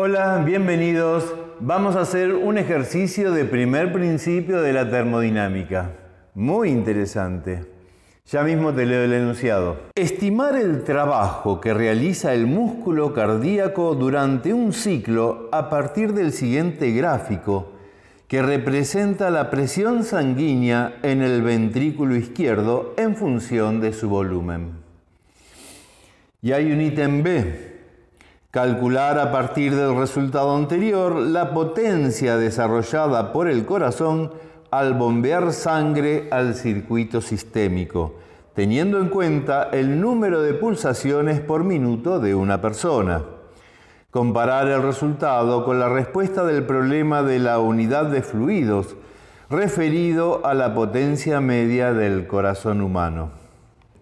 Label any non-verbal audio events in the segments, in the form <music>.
Hola, bienvenidos. Vamos a hacer un ejercicio de primer principio de la termodinámica. Muy interesante. Ya mismo te leo el enunciado. Estimar el trabajo que realiza el músculo cardíaco durante un ciclo a partir del siguiente gráfico, que representa la presión sanguínea en el ventrículo izquierdo en función de su volumen. Y hay un ítem B, Calcular a partir del resultado anterior la potencia desarrollada por el corazón al bombear sangre al circuito sistémico, teniendo en cuenta el número de pulsaciones por minuto de una persona. Comparar el resultado con la respuesta del problema de la unidad de fluidos referido a la potencia media del corazón humano.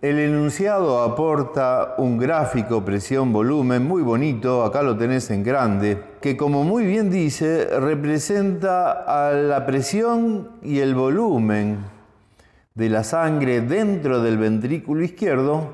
El enunciado aporta un gráfico presión-volumen muy bonito, acá lo tenés en grande, que como muy bien dice, representa a la presión y el volumen de la sangre dentro del ventrículo izquierdo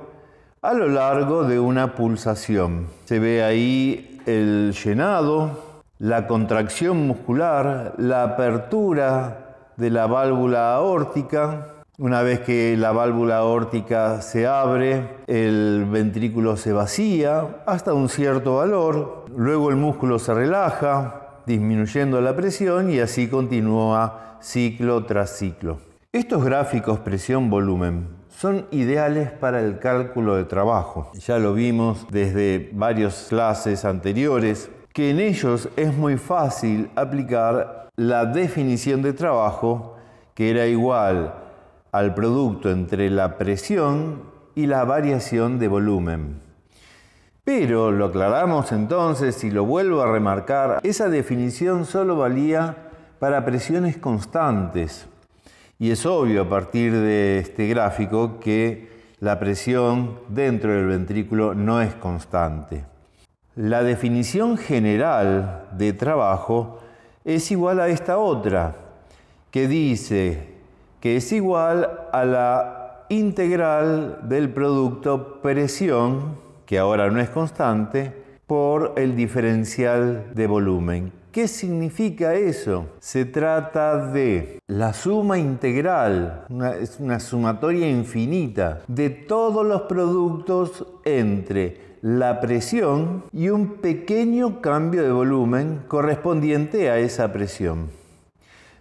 a lo largo de una pulsación. Se ve ahí el llenado, la contracción muscular, la apertura de la válvula aórtica, una vez que la válvula aórtica se abre, el ventrículo se vacía hasta un cierto valor, luego el músculo se relaja, disminuyendo la presión y así continúa ciclo tras ciclo. Estos gráficos presión-volumen son ideales para el cálculo de trabajo. Ya lo vimos desde varias clases anteriores, que en ellos es muy fácil aplicar la definición de trabajo que era igual al producto entre la presión y la variación de volumen. Pero, lo aclaramos entonces y lo vuelvo a remarcar, esa definición solo valía para presiones constantes. Y es obvio a partir de este gráfico que la presión dentro del ventrículo no es constante. La definición general de trabajo es igual a esta otra, que dice que es igual a la integral del producto presión, que ahora no es constante, por el diferencial de volumen. ¿Qué significa eso? Se trata de la suma integral, una, es una sumatoria infinita, de todos los productos entre la presión y un pequeño cambio de volumen correspondiente a esa presión.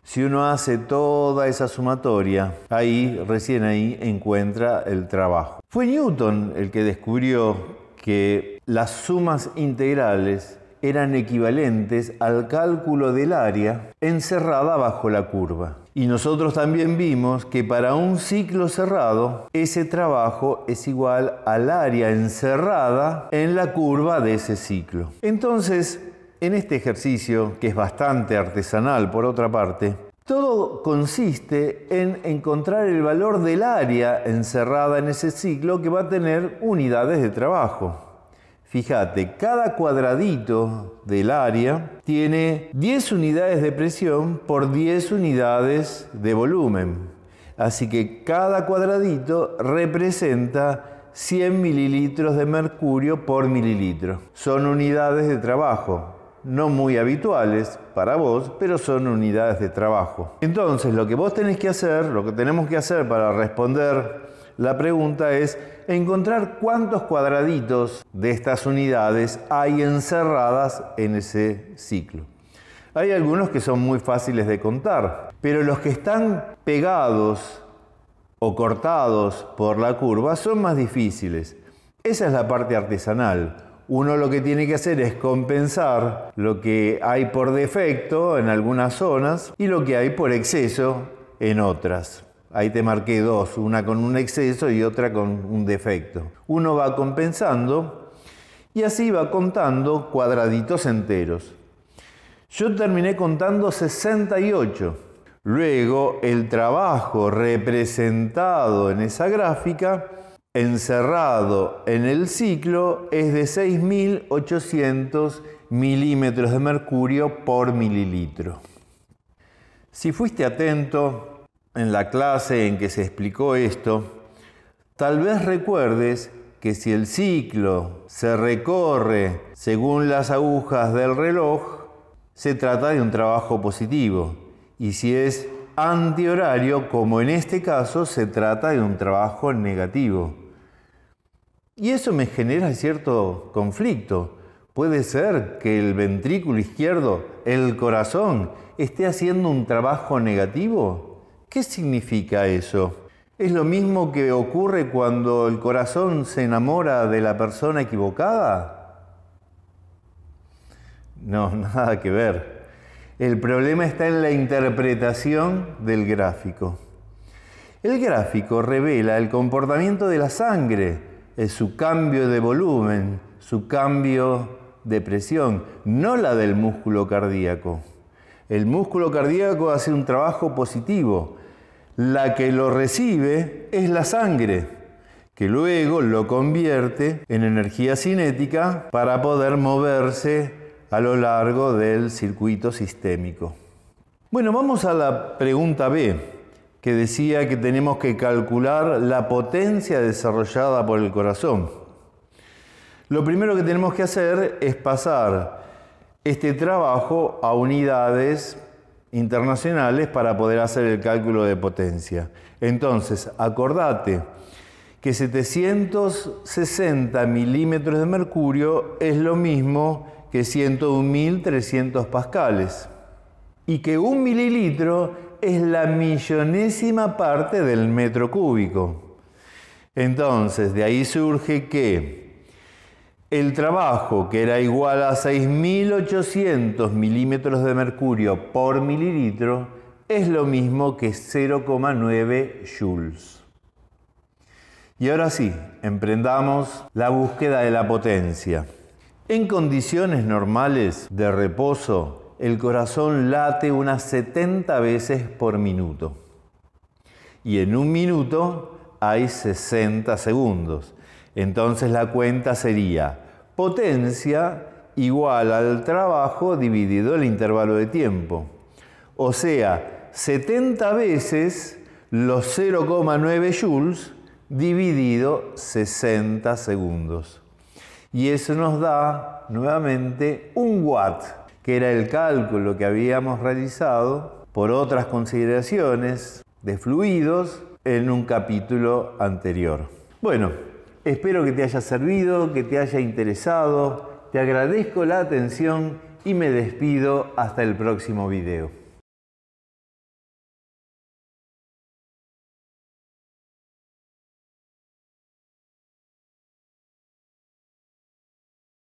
Si uno hace toda esa sumatoria, ahí, recién ahí, encuentra el trabajo. Fue Newton el que descubrió que las sumas integrales eran equivalentes al cálculo del área encerrada bajo la curva. Y nosotros también vimos que para un ciclo cerrado, ese trabajo es igual al área encerrada en la curva de ese ciclo. Entonces, en este ejercicio, que es bastante artesanal por otra parte, todo consiste en encontrar el valor del área encerrada en ese ciclo que va a tener unidades de trabajo. Fíjate, cada cuadradito del área tiene 10 unidades de presión por 10 unidades de volumen. Así que cada cuadradito representa 100 mililitros de mercurio por mililitro. Son unidades de trabajo no muy habituales para vos, pero son unidades de trabajo. Entonces, lo que vos tenés que hacer, lo que tenemos que hacer para responder la pregunta es encontrar cuántos cuadraditos de estas unidades hay encerradas en ese ciclo. Hay algunos que son muy fáciles de contar, pero los que están pegados o cortados por la curva son más difíciles. Esa es la parte artesanal uno lo que tiene que hacer es compensar lo que hay por defecto en algunas zonas y lo que hay por exceso en otras. Ahí te marqué dos, una con un exceso y otra con un defecto. Uno va compensando y así va contando cuadraditos enteros. Yo terminé contando 68. Luego el trabajo representado en esa gráfica encerrado en el ciclo es de 6.800 milímetros de mercurio por mililitro. Si fuiste atento en la clase en que se explicó esto, tal vez recuerdes que si el ciclo se recorre según las agujas del reloj, se trata de un trabajo positivo. Y si es antihorario, como en este caso, se trata de un trabajo negativo. Y eso me genera cierto conflicto. Puede ser que el ventrículo izquierdo, el corazón, esté haciendo un trabajo negativo. ¿Qué significa eso? ¿Es lo mismo que ocurre cuando el corazón se enamora de la persona equivocada? No, <laughs> nada que ver. El problema está en la interpretación del gráfico. El gráfico revela el comportamiento de la sangre, es su cambio de volumen, su cambio de presión, no la del músculo cardíaco. El músculo cardíaco hace un trabajo positivo. La que lo recibe es la sangre, que luego lo convierte en energía cinética para poder moverse a lo largo del circuito sistémico. Bueno, vamos a la pregunta B que decía que tenemos que calcular la potencia desarrollada por el corazón. Lo primero que tenemos que hacer es pasar este trabajo a unidades internacionales para poder hacer el cálculo de potencia. Entonces, acordate que 760 milímetros de mercurio es lo mismo que 101.300 pascales y que un mililitro es la millonésima parte del metro cúbico. Entonces, de ahí surge que el trabajo, que era igual a 6.800 milímetros de mercurio por mililitro, es lo mismo que 0,9 joules. Y ahora sí, emprendamos la búsqueda de la potencia. En condiciones normales de reposo, el corazón late unas 70 veces por minuto. Y en un minuto hay 60 segundos. Entonces la cuenta sería potencia igual al trabajo dividido el intervalo de tiempo. O sea, 70 veces los 0,9 joules dividido 60 segundos. Y eso nos da nuevamente un watt que era el cálculo que habíamos realizado por otras consideraciones de fluidos en un capítulo anterior. Bueno, espero que te haya servido, que te haya interesado, te agradezco la atención y me despido hasta el próximo video.